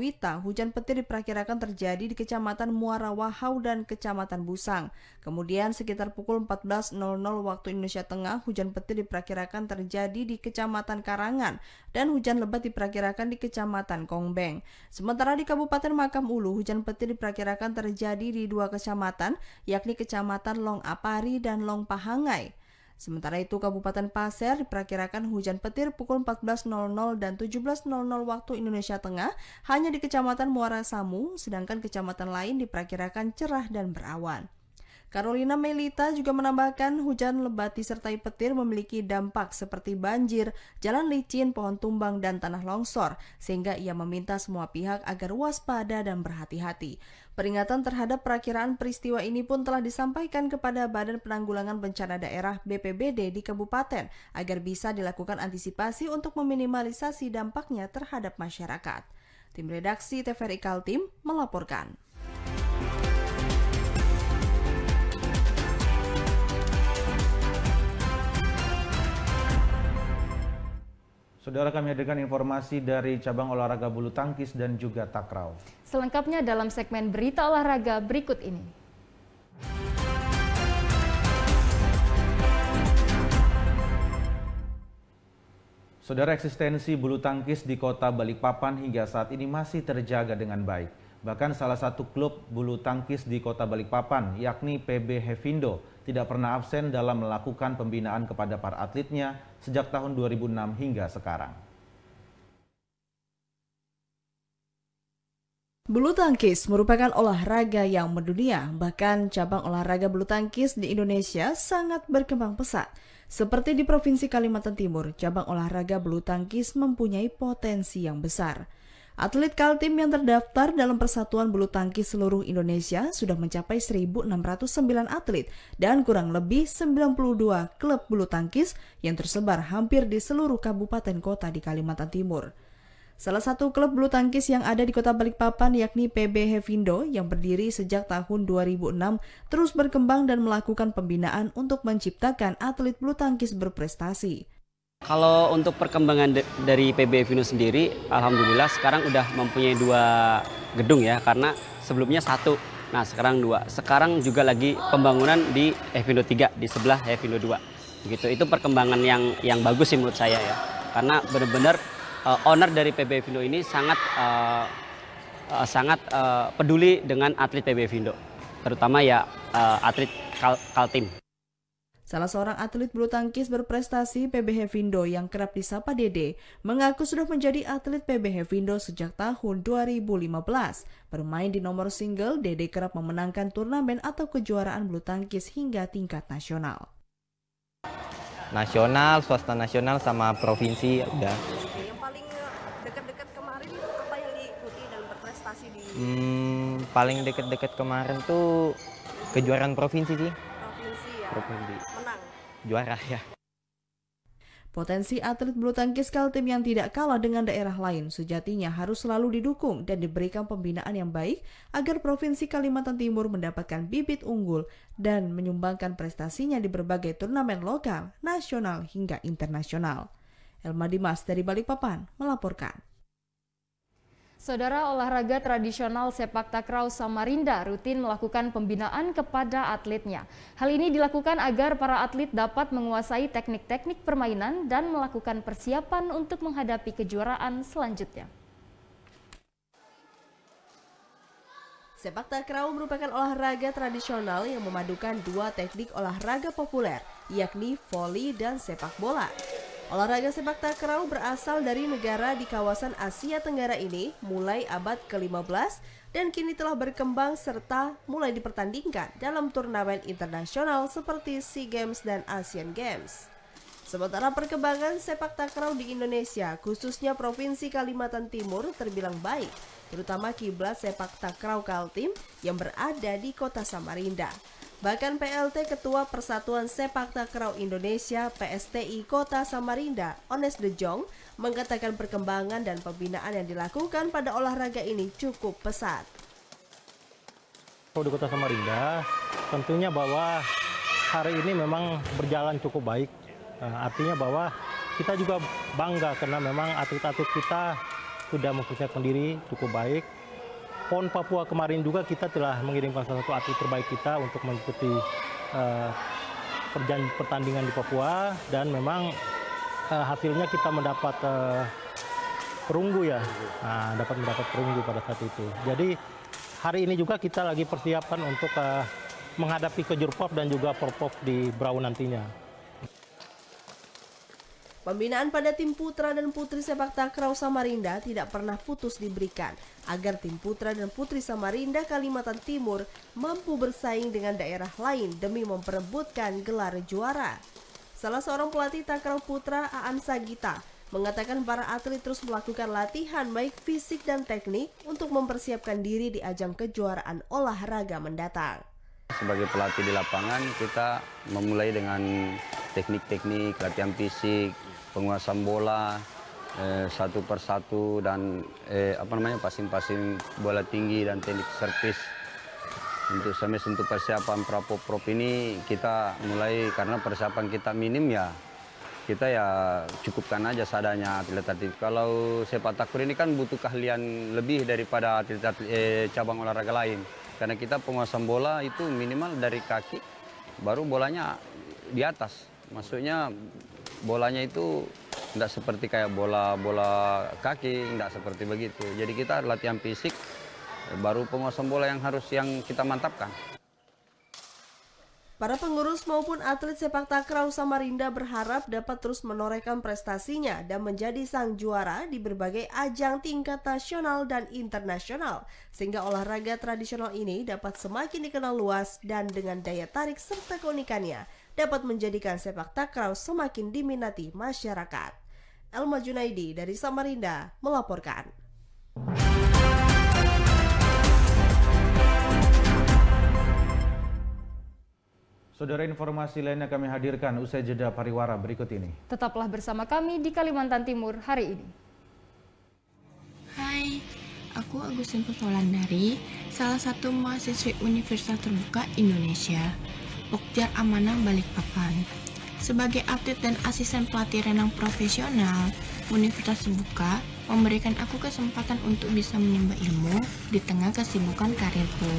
Wita, hujan petir diperkirakan terjadi di Kecamatan Muara Wahau dan Kecamatan Busang. Kemudian sekitar pukul 14.00 waktu Indonesia Tengah, hujan petir diperkirakan terjadi di Kecamatan Karangan dan hujan lebat diperkirakan di Kecamatan Kongbeng. Sementara di Kabupaten Makam Ulu, hujan petir diperkirakan terjadi di dua kecamatan, yakni Kecamatan Long Apari dan Long Pahangai. Sementara itu, Kabupaten Pasir diperkirakan hujan petir pukul 14.00 dan 17.00 waktu Indonesia Tengah hanya di Kecamatan Muara Samu, sedangkan kecamatan lain diperkirakan cerah dan berawan. Carolina Melita juga menambahkan hujan lebat disertai petir memiliki dampak seperti banjir, jalan licin, pohon tumbang, dan tanah longsor, sehingga ia meminta semua pihak agar waspada dan berhati-hati. Peringatan terhadap perakiraan peristiwa ini pun telah disampaikan kepada Badan Penanggulangan Bencana Daerah BPBD di Kabupaten agar bisa dilakukan antisipasi untuk meminimalisasi dampaknya terhadap masyarakat. Tim redaksi TVRI Kaltim melaporkan. Saudara kami hadirkan informasi dari cabang olahraga bulu tangkis dan juga takraw. Selengkapnya dalam segmen berita olahraga berikut ini. Saudara eksistensi bulu tangkis di kota Balikpapan hingga saat ini masih terjaga dengan baik. Bahkan salah satu klub bulu tangkis di kota Balikpapan, yakni PB Hevindo, tidak pernah absen dalam melakukan pembinaan kepada para atletnya sejak tahun 2006 hingga sekarang. Bulu tangkis merupakan olahraga yang mendunia, bahkan cabang olahraga bulu tangkis di Indonesia sangat berkembang pesat. Seperti di Provinsi Kalimantan Timur, cabang olahraga bulu tangkis mempunyai potensi yang besar. Atlet Kaltim yang terdaftar dalam Persatuan Bulu Tangkis seluruh Indonesia sudah mencapai 1.609 atlet dan kurang lebih 92 klub bulu tangkis yang tersebar hampir di seluruh kabupaten kota di Kalimantan Timur. Salah satu klub bulu tangkis yang ada di kota Balikpapan yakni PB Hevindo yang berdiri sejak tahun 2006 terus berkembang dan melakukan pembinaan untuk menciptakan atlet bulu tangkis berprestasi. Kalau untuk perkembangan dari PB Vino sendiri, alhamdulillah sekarang udah mempunyai dua gedung ya, karena sebelumnya satu. Nah sekarang dua. Sekarang juga lagi pembangunan di Evino 3 di sebelah Evino 2. Gitu. Itu perkembangan yang yang bagus sih menurut saya ya. Karena benar-benar uh, owner dari PB Evino ini sangat uh, uh, sangat uh, peduli dengan atlet PB Evino, terutama ya uh, atlet Kal Kaltim. Salah seorang atlet bulu tangkis berprestasi PB Hevindo yang kerap disapa Dede, mengaku sudah menjadi atlet PB Hevindo sejak tahun 2015. Bermain di nomor single, Dede kerap memenangkan turnamen atau kejuaraan bulu tangkis hingga tingkat nasional. Nasional, swasta nasional, sama provinsi ada Yang paling eh, kemarin apa yang diikuti dan berprestasi Hmm, paling deket-deket kemarin tuh kejuaraan provinsi sih. Provinsi ya. Provinsi juara ya. Potensi atlet bulu tangkis Kaltim yang tidak kalah dengan daerah lain sejatinya harus selalu didukung dan diberikan pembinaan yang baik agar Provinsi Kalimantan Timur mendapatkan bibit unggul dan menyumbangkan prestasinya di berbagai turnamen lokal, nasional hingga internasional. Elma Dimas dari Balikpapan melaporkan. Saudara olahraga tradisional sepak takraw Samarinda rutin melakukan pembinaan kepada atletnya. Hal ini dilakukan agar para atlet dapat menguasai teknik-teknik permainan dan melakukan persiapan untuk menghadapi kejuaraan selanjutnya. Sepak takraw merupakan olahraga tradisional yang memadukan dua teknik olahraga populer, yakni voli dan sepak bola. Olahraga sepak takraw berasal dari negara di kawasan Asia Tenggara ini mulai abad ke-15 dan kini telah berkembang serta mulai dipertandingkan dalam turnamen internasional seperti SEA Games dan Asian Games. Sementara perkembangan sepak takraw di Indonesia, khususnya Provinsi Kalimantan Timur terbilang baik, terutama kiblat sepak takraw Kaltim yang berada di kota Samarinda. Bahkan PLT Ketua Persatuan Sepak Takraw Indonesia PSTI Kota Samarinda, Ones Jong, mengatakan perkembangan dan pembinaan yang dilakukan pada olahraga ini cukup pesat. Di Kota Samarinda, tentunya bahwa hari ini memang berjalan cukup baik. Nah, artinya bahwa kita juga bangga karena memang atlet-atlet kita sudah mempersiapkan diri cukup baik PON Papua kemarin juga kita telah mengirimkan salah satu atlet terbaik kita untuk mengikuti uh, pertandingan di Papua dan memang uh, hasilnya kita mendapat uh, perunggu ya. Nah, dapat mendapat perunggu pada saat itu. Jadi hari ini juga kita lagi persiapan untuk uh, menghadapi kejurpop dan juga porpop di Brau nantinya. Pembinaan pada tim putra dan putri sepak takraw Samarinda tidak pernah putus diberikan agar tim putra dan putri Samarinda Kalimantan Timur mampu bersaing dengan daerah lain demi memperebutkan gelar juara. Salah seorang pelatih takraw putra Aan Sagita mengatakan para atlet terus melakukan latihan baik fisik dan teknik untuk mempersiapkan diri di ajang kejuaraan olahraga mendatang. Sebagai pelatih di lapangan, kita memulai dengan teknik-teknik, latihan fisik, penguasaan bola eh, satu persatu dan eh, apa namanya pasing-pasing bola tinggi dan teknik servis untuk sampai untuk persiapan Prapo Prop ini kita mulai karena persiapan kita minim ya kita ya cukupkan aja sadanya atlet atlet kalau sepak takraw ini kan butuh keahlian lebih daripada atlet, atlet eh, cabang olahraga lain karena kita penguasaan bola itu minimal dari kaki baru bolanya di atas maksudnya bolanya itu tidak seperti kayak bola bola kaki tidak seperti begitu jadi kita latihan fisik baru penguasaan bola yang harus yang kita mantapkan Para pengurus maupun atlet sepak takraw Samarinda berharap dapat terus menorehkan prestasinya dan menjadi sang juara di berbagai ajang tingkat nasional dan internasional, sehingga olahraga tradisional ini dapat semakin dikenal luas dan dengan daya tarik serta keunikannya dapat menjadikan sepak takraw semakin diminati masyarakat. Elma Junaidi dari Samarinda melaporkan. Saudara informasi lainnya kami hadirkan usai jeda pariwara berikut ini. Tetaplah bersama kami di Kalimantan Timur hari ini. Hai, aku Agustin Pusolandari, salah satu mahasiswi Universitas Terbuka Indonesia. Ukjar Amanah Balikpapan. Sebagai atlet dan asisten pelatih renang profesional, Universitas Buka memberikan aku kesempatan untuk bisa menimba ilmu di tengah kesibukan karirku.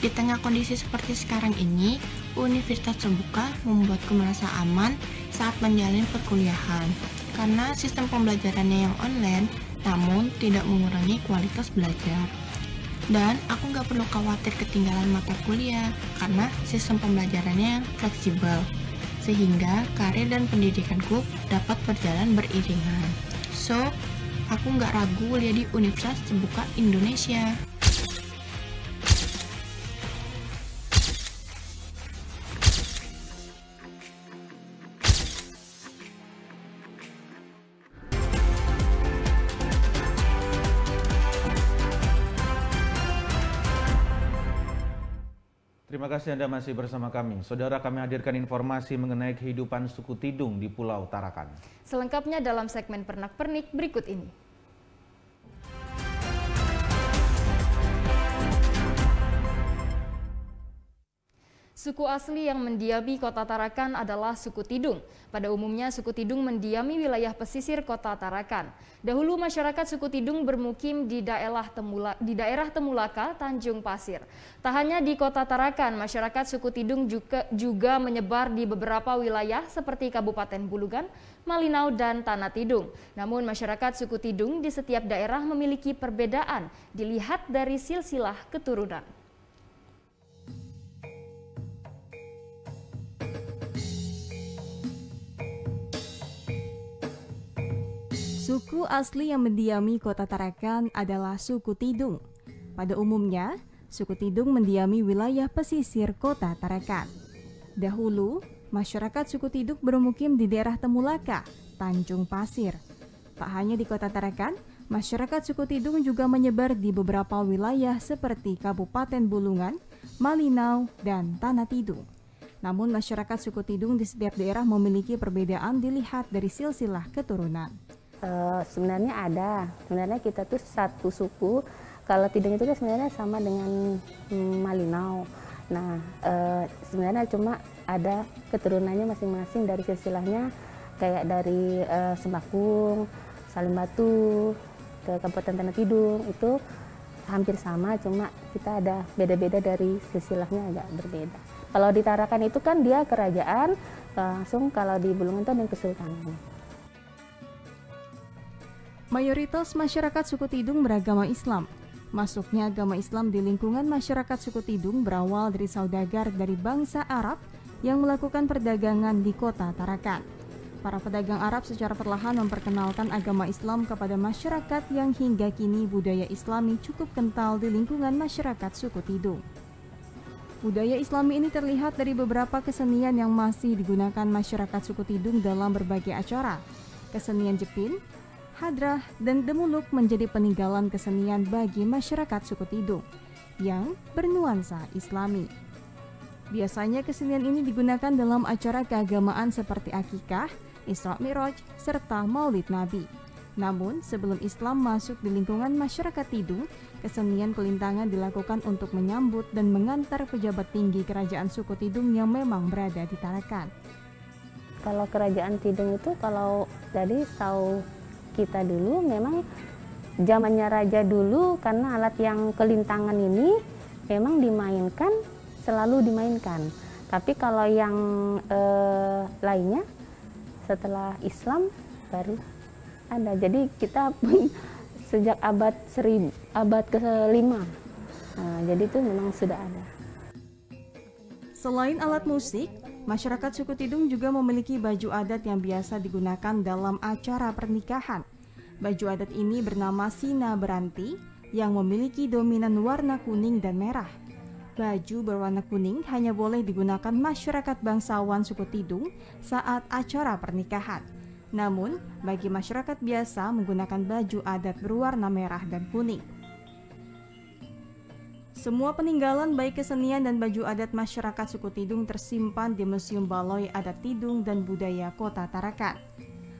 Di tengah kondisi seperti sekarang ini, Universitas Sebuka membuatku merasa aman saat menjalani perkuliahan karena sistem pembelajarannya yang online namun tidak mengurangi kualitas belajar. Dan aku nggak perlu khawatir ketinggalan mata kuliah karena sistem pembelajarannya fleksibel. Sehingga karir dan pendidikanku dapat berjalan beriringan. So, aku nggak ragu kuliah di Universitas Terbuka Indonesia. terima kasih Anda masih bersama kami. Saudara kami hadirkan informasi mengenai kehidupan suku Tidung di Pulau Tarakan. Selengkapnya dalam segmen Pernak Pernik berikut ini. Suku asli yang mendiami kota Tarakan adalah suku Tidung. Pada umumnya suku Tidung mendiami wilayah pesisir kota Tarakan. Dahulu masyarakat suku Tidung bermukim di daerah Temula, di daerah Temulaka, Tanjung Pasir. Tak hanya di kota Tarakan, masyarakat suku Tidung juga, juga menyebar di beberapa wilayah seperti Kabupaten Bulugan, Malinau, dan Tanah Tidung. Namun masyarakat suku Tidung di setiap daerah memiliki perbedaan dilihat dari silsilah keturunan. Suku asli yang mendiami kota Tarakan adalah suku Tidung. Pada umumnya, suku Tidung mendiami wilayah pesisir kota Tarakan. Dahulu, masyarakat suku Tidung bermukim di daerah Temulaka, Tanjung Pasir. Tak hanya di kota Tarakan, masyarakat suku Tidung juga menyebar di beberapa wilayah seperti Kabupaten Bulungan, Malinau, dan Tanah Tidung. Namun masyarakat suku Tidung di setiap daerah memiliki perbedaan dilihat dari silsilah keturunan. Eh, sebenarnya ada. Sebenarnya kita tuh satu suku. Kalau tidung itu kan sebenarnya sama dengan hmm, Malinau. Nah, e, sebenarnya cuma ada keturunannya masing-masing dari silsilahnya kayak dari e, Sembakung, Salim Batu, ke Kabupaten Tanah Tidung itu hampir sama, cuma kita ada beda-beda dari silsilahnya agak berbeda. Kalau ditarakan itu kan dia kerajaan, langsung kalau di Bulungan itu ada yang kesultanan. Mayoritas masyarakat suku Tidung beragama Islam. Masuknya agama Islam di lingkungan masyarakat suku Tidung berawal dari saudagar dari bangsa Arab yang melakukan perdagangan di kota Tarakan. Para pedagang Arab secara perlahan memperkenalkan agama Islam kepada masyarakat yang hingga kini budaya Islami cukup kental di lingkungan masyarakat suku Tidung. Budaya Islami ini terlihat dari beberapa kesenian yang masih digunakan masyarakat suku Tidung dalam berbagai acara. Kesenian Jepin, hadrah, dan demuluk menjadi peninggalan kesenian bagi masyarakat suku Tidung yang bernuansa islami. Biasanya kesenian ini digunakan dalam acara keagamaan seperti akikah, Isra Miraj, serta Maulid Nabi. Namun, sebelum Islam masuk di lingkungan masyarakat Tidung, kesenian kelintangan dilakukan untuk menyambut dan mengantar pejabat tinggi kerajaan suku Tidung yang memang berada di Tarakan. Kalau kerajaan Tidung itu kalau dari tahu kita dulu memang zamannya raja dulu karena alat yang kelintangan ini memang dimainkan selalu dimainkan. Tapi kalau yang eh, lainnya setelah Islam baru ada. Jadi kita pun sejak abad seribu, abad ke-5. Nah, jadi itu memang sudah ada. Selain alat musik, Masyarakat suku Tidung juga memiliki baju adat yang biasa digunakan dalam acara pernikahan. Baju adat ini bernama Sina Beranti yang memiliki dominan warna kuning dan merah. Baju berwarna kuning hanya boleh digunakan masyarakat bangsawan suku Tidung saat acara pernikahan. Namun, bagi masyarakat biasa menggunakan baju adat berwarna merah dan kuning. Semua peninggalan baik kesenian dan baju adat masyarakat suku Tidung tersimpan di Museum Baloi Adat Tidung dan Budaya Kota Tarakan.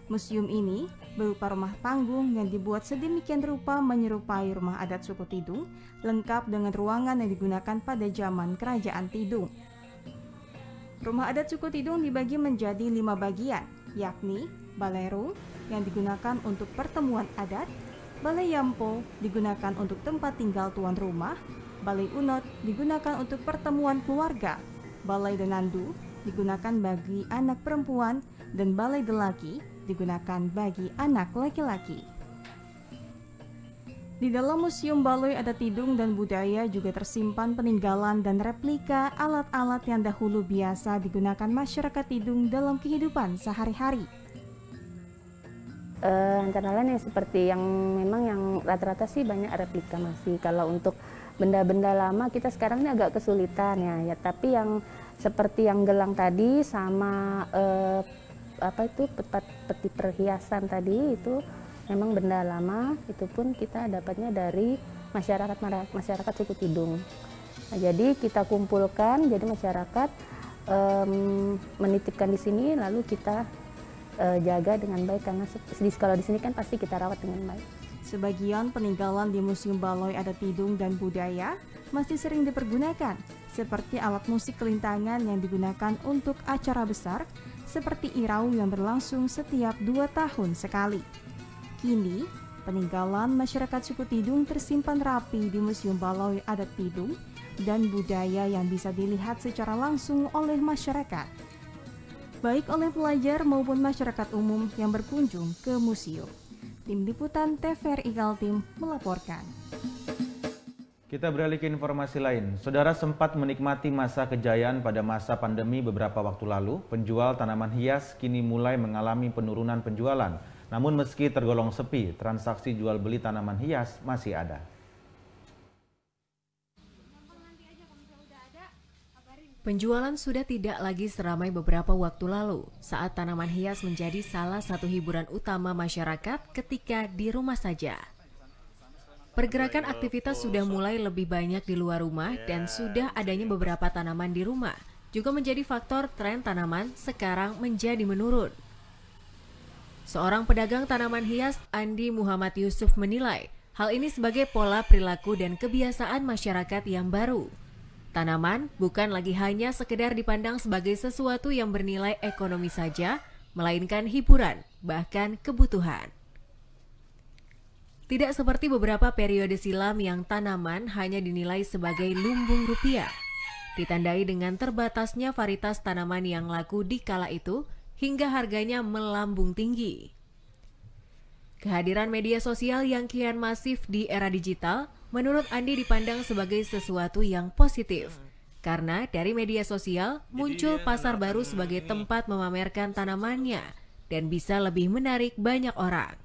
Museum ini berupa rumah panggung yang dibuat sedemikian rupa menyerupai rumah adat suku Tidung, lengkap dengan ruangan yang digunakan pada zaman Kerajaan Tidung. Rumah adat suku Tidung dibagi menjadi lima bagian, yakni balero yang digunakan untuk pertemuan adat, Balai Yampo digunakan untuk tempat tinggal tuan rumah, Balai Unot digunakan untuk pertemuan keluarga, Balai Denandu digunakan bagi anak perempuan, dan Balai Delaki digunakan bagi anak laki-laki. Di dalam Museum Baloi ada Tidung dan budaya juga tersimpan peninggalan dan replika alat-alat yang dahulu biasa digunakan masyarakat Tidung dalam kehidupan sehari-hari. Uh, antara lain yang seperti yang memang yang rata-rata sih banyak replika masih kalau untuk benda-benda lama kita sekarang ini agak kesulitan ya ya tapi yang seperti yang gelang tadi sama eh, apa itu peti perhiasan tadi itu memang benda lama itu pun kita dapatnya dari masyarakat masyarakat suku Tidung nah, jadi kita kumpulkan jadi masyarakat um, menitipkan di sini lalu kita uh, jaga dengan baik karena di kalau di sini kan pasti kita rawat dengan baik Sebagian peninggalan di Museum Baloi Adat Tidung dan Budaya masih sering dipergunakan, seperti alat musik kelintangan yang digunakan untuk acara besar, seperti irau yang berlangsung setiap dua tahun sekali. Kini, peninggalan masyarakat suku Tidung tersimpan rapi di Museum Baloi Adat Tidung dan budaya yang bisa dilihat secara langsung oleh masyarakat, baik oleh pelajar maupun masyarakat umum yang berkunjung ke museum. Tim Liputan TVRI Kaltim melaporkan. Kita beralih ke informasi lain. Saudara sempat menikmati masa kejayaan pada masa pandemi beberapa waktu lalu. Penjual tanaman hias kini mulai mengalami penurunan penjualan. Namun meski tergolong sepi, transaksi jual beli tanaman hias masih ada. Penjualan sudah tidak lagi seramai beberapa waktu lalu saat tanaman hias menjadi salah satu hiburan utama masyarakat ketika di rumah saja. Pergerakan aktivitas sudah mulai lebih banyak di luar rumah dan sudah adanya beberapa tanaman di rumah juga menjadi faktor tren tanaman sekarang menjadi menurun. Seorang pedagang tanaman hias Andi Muhammad Yusuf menilai hal ini sebagai pola perilaku dan kebiasaan masyarakat yang baru Tanaman bukan lagi hanya sekedar dipandang sebagai sesuatu yang bernilai ekonomi saja, melainkan hiburan, bahkan kebutuhan. Tidak seperti beberapa periode silam yang tanaman hanya dinilai sebagai lumbung rupiah, ditandai dengan terbatasnya varietas tanaman yang laku di kala itu hingga harganya melambung tinggi. Kehadiran media sosial yang kian masif di era digital menurut Andi dipandang sebagai sesuatu yang positif. Karena dari media sosial muncul pasar baru sebagai tempat memamerkan tanamannya dan bisa lebih menarik banyak orang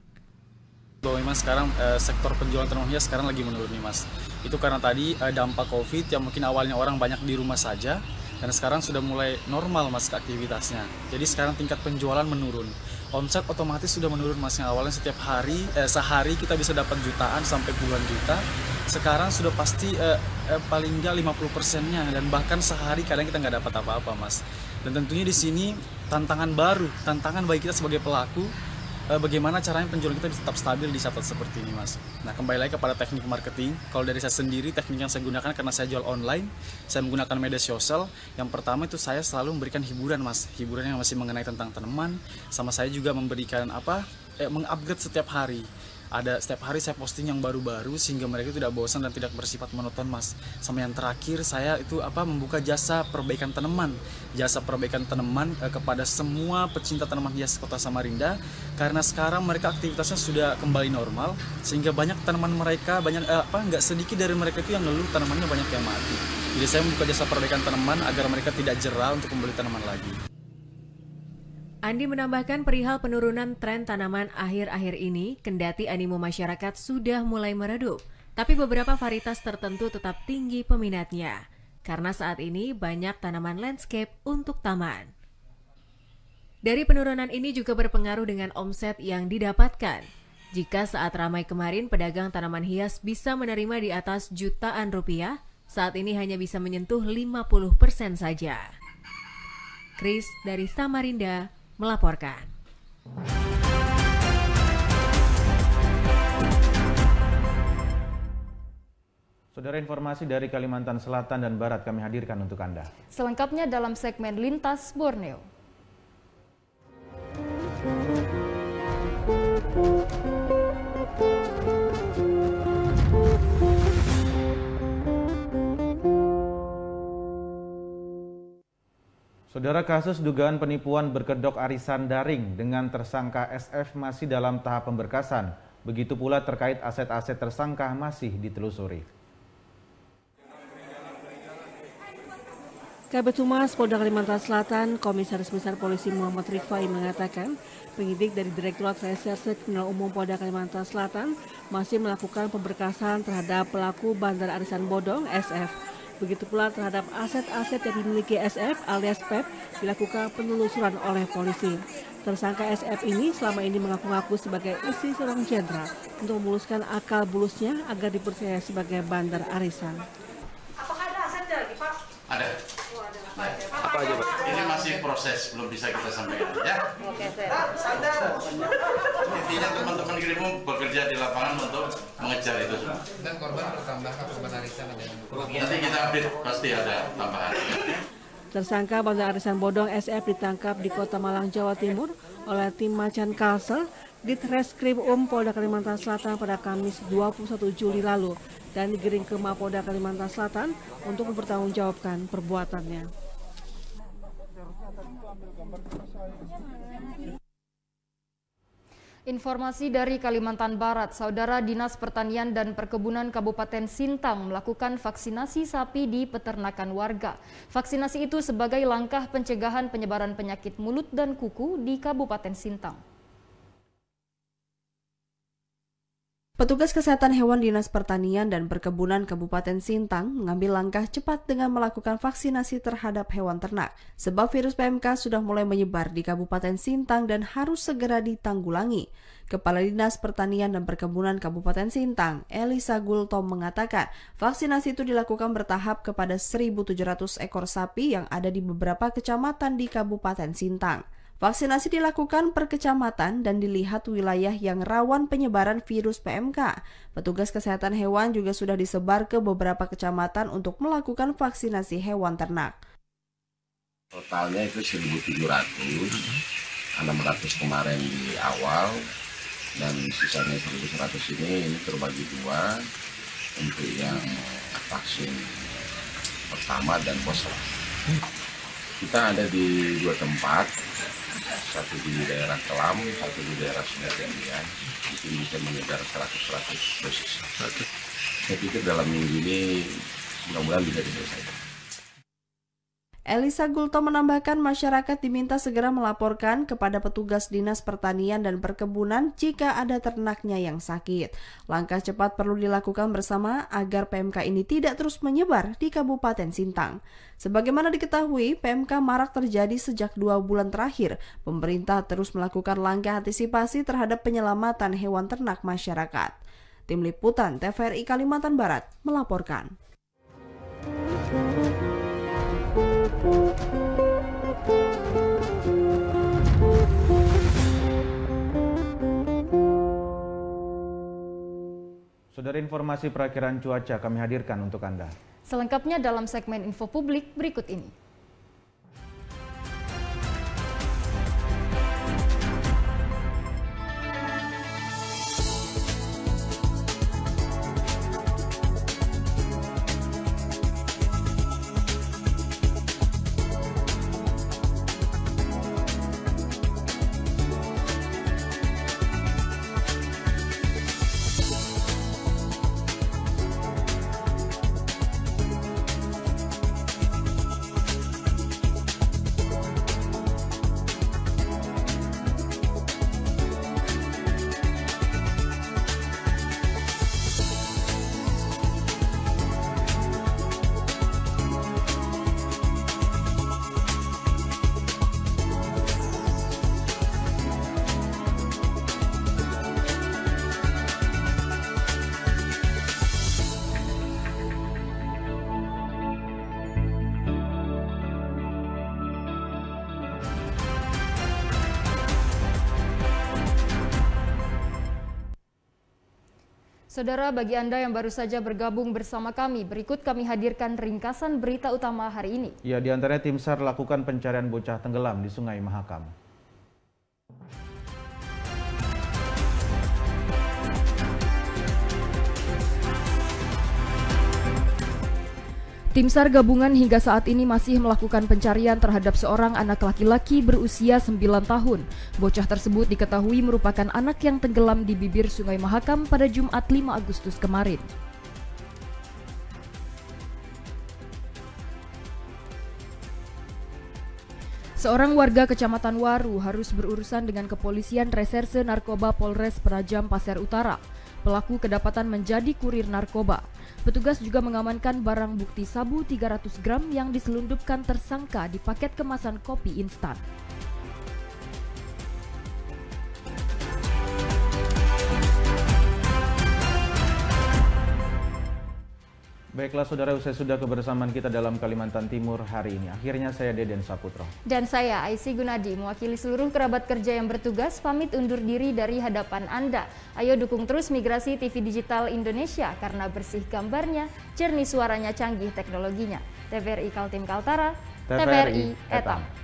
bahwa memang sekarang e, sektor penjualan tanaman hias sekarang lagi menurun nih mas itu karena tadi e, dampak covid yang mungkin awalnya orang banyak di rumah saja dan sekarang sudah mulai normal mas ke aktivitasnya jadi sekarang tingkat penjualan menurun omset otomatis sudah menurun mas yang awalnya setiap hari eh, sehari kita bisa dapat jutaan sampai puluhan juta sekarang sudah pasti eh, eh, paling nggak 50 persennya dan bahkan sehari kadang kita nggak dapat apa-apa mas dan tentunya di sini tantangan baru tantangan bagi kita sebagai pelaku Eh, bagaimana caranya penjualan kita tetap stabil di saat seperti ini mas nah kembali lagi kepada teknik marketing kalau dari saya sendiri teknik yang saya gunakan karena saya jual online saya menggunakan media sosial yang pertama itu saya selalu memberikan hiburan mas hiburan yang masih mengenai tentang teman. sama saya juga memberikan apa eh, mengupgrade setiap hari ada setiap hari saya posting yang baru-baru sehingga mereka tidak bosan dan tidak bersifat monoton mas sama yang terakhir saya itu apa membuka jasa perbaikan tanaman jasa perbaikan tanaman eh, kepada semua pecinta tanaman hias kota Samarinda karena sekarang mereka aktivitasnya sudah kembali normal sehingga banyak tanaman mereka banyak eh, apa nggak sedikit dari mereka itu yang ngeluh tanamannya banyak yang mati jadi saya membuka jasa perbaikan tanaman agar mereka tidak jerah untuk membeli tanaman lagi Andi menambahkan perihal penurunan tren tanaman akhir-akhir ini, kendati animo masyarakat sudah mulai meredup, tapi beberapa varietas tertentu tetap tinggi peminatnya. Karena saat ini banyak tanaman landscape untuk taman. Dari penurunan ini juga berpengaruh dengan omset yang didapatkan. Jika saat ramai kemarin pedagang tanaman hias bisa menerima di atas jutaan rupiah, saat ini hanya bisa menyentuh 50% saja. Chris dari Samarinda, melaporkan. Saudara informasi dari Kalimantan Selatan dan Barat kami hadirkan untuk Anda. Selengkapnya dalam segmen Lintas Borneo. Saudara kasus dugaan penipuan berkedok arisan daring dengan tersangka SF masih dalam tahap pemberkasan. Begitu pula terkait aset-aset tersangka masih ditelusuri. Kabupaten Humas Polda Kalimantan Selatan, Komisaris Besar Polisi Muhammad Rifai mengatakan, penyidik dari Direktorat Reserse Kriminal Umum Polda Kalimantan Selatan masih melakukan pemberkasan terhadap pelaku bandar arisan bodong SF Begitu pula terhadap aset-aset yang dimiliki SF alias PEP e dilakukan penelusuran oleh polisi. Tersangka SF ini selama ini mengaku-ngaku sebagai istri seorang jenderal untuk memuluskan akal bulusnya agar dipercaya sebagai bandar arisan. Apakah ada asetnya lagi Pak? Ada. Oh, ada. Apa, apa aja Pak? masih proses belum bisa kita sampaikan ya ah, intinya teman-teman kirimu bekerja di lapangan untuk mengejar itu semua dan korban bertambah korban arisan nanti kita update pasti ada tambahan Tersangka bandar arisan bodong SF ditangkap di Kota Malang, Jawa Timur oleh tim Macan Kalsel di Treskrim Um Polda Kalimantan Selatan pada Kamis 21 Juli lalu dan digiring ke Mapolda Kalimantan Selatan untuk mempertanggungjawabkan perbuatannya. Informasi dari Kalimantan Barat, Saudara Dinas Pertanian dan Perkebunan Kabupaten Sintang melakukan vaksinasi sapi di peternakan warga. Vaksinasi itu sebagai langkah pencegahan penyebaran penyakit mulut dan kuku di Kabupaten Sintang. Petugas kesehatan hewan Dinas Pertanian dan Perkebunan Kabupaten Sintang mengambil langkah cepat dengan melakukan vaksinasi terhadap hewan ternak, sebab virus PMK sudah mulai menyebar di Kabupaten Sintang dan harus segera ditanggulangi. Kepala Dinas Pertanian dan Perkebunan Kabupaten Sintang, Elisa Gultom mengatakan, vaksinasi itu dilakukan bertahap kepada 1.700 ekor sapi yang ada di beberapa kecamatan di Kabupaten Sintang. Vaksinasi dilakukan per kecamatan dan dilihat wilayah yang rawan penyebaran virus PMK. Petugas kesehatan hewan juga sudah disebar ke beberapa kecamatan untuk melakukan vaksinasi hewan ternak. Totalnya itu 1.700, 600 kemarin di awal, dan sisanya 1.100 ini, ini terbagi dua untuk yang vaksin pertama dan booster kita ada di dua tempat satu di daerah Kelam satu di daerah Sungai itu bisa mengejar 100-100 dosis saya pikir dalam minggu ini mudah-mudahan bisa diselesaikan Elisa Gulto menambahkan masyarakat diminta segera melaporkan kepada petugas Dinas Pertanian dan Perkebunan jika ada ternaknya yang sakit. Langkah cepat perlu dilakukan bersama agar PMK ini tidak terus menyebar di Kabupaten Sintang. Sebagaimana diketahui, PMK marak terjadi sejak dua bulan terakhir. Pemerintah terus melakukan langkah antisipasi terhadap penyelamatan hewan ternak masyarakat. Tim Liputan TVRI Kalimantan Barat melaporkan. Saudara informasi perakhiran cuaca kami hadirkan untuk Anda. Selengkapnya dalam segmen info publik berikut ini. Saudara, bagi Anda yang baru saja bergabung bersama kami, berikut kami hadirkan ringkasan berita utama hari ini. Ya, di antaranya tim SAR lakukan pencarian bocah tenggelam di Sungai Mahakam. Tim SAR gabungan hingga saat ini masih melakukan pencarian terhadap seorang anak laki-laki berusia 9 tahun. Bocah tersebut diketahui merupakan anak yang tenggelam di bibir Sungai Mahakam pada Jumat 5 Agustus kemarin. Seorang warga Kecamatan Waru harus berurusan dengan kepolisian reserse narkoba Polres Penajam Pasir Utara. Pelaku kedapatan menjadi kurir narkoba. Petugas juga mengamankan barang bukti sabu 300 gram yang diselundupkan tersangka di paket kemasan kopi instan. Baiklah saudara, usai sudah kebersamaan kita dalam Kalimantan Timur hari ini. Akhirnya saya Deden Saputra. Dan saya Aisy Gunadi, mewakili seluruh kerabat kerja yang bertugas, pamit undur diri dari hadapan Anda. Ayo dukung terus migrasi TV digital Indonesia karena bersih gambarnya, jernih suaranya, canggih teknologinya. TVRI Kaltim Kaltara, TVRI, TVRI Etam. Etam.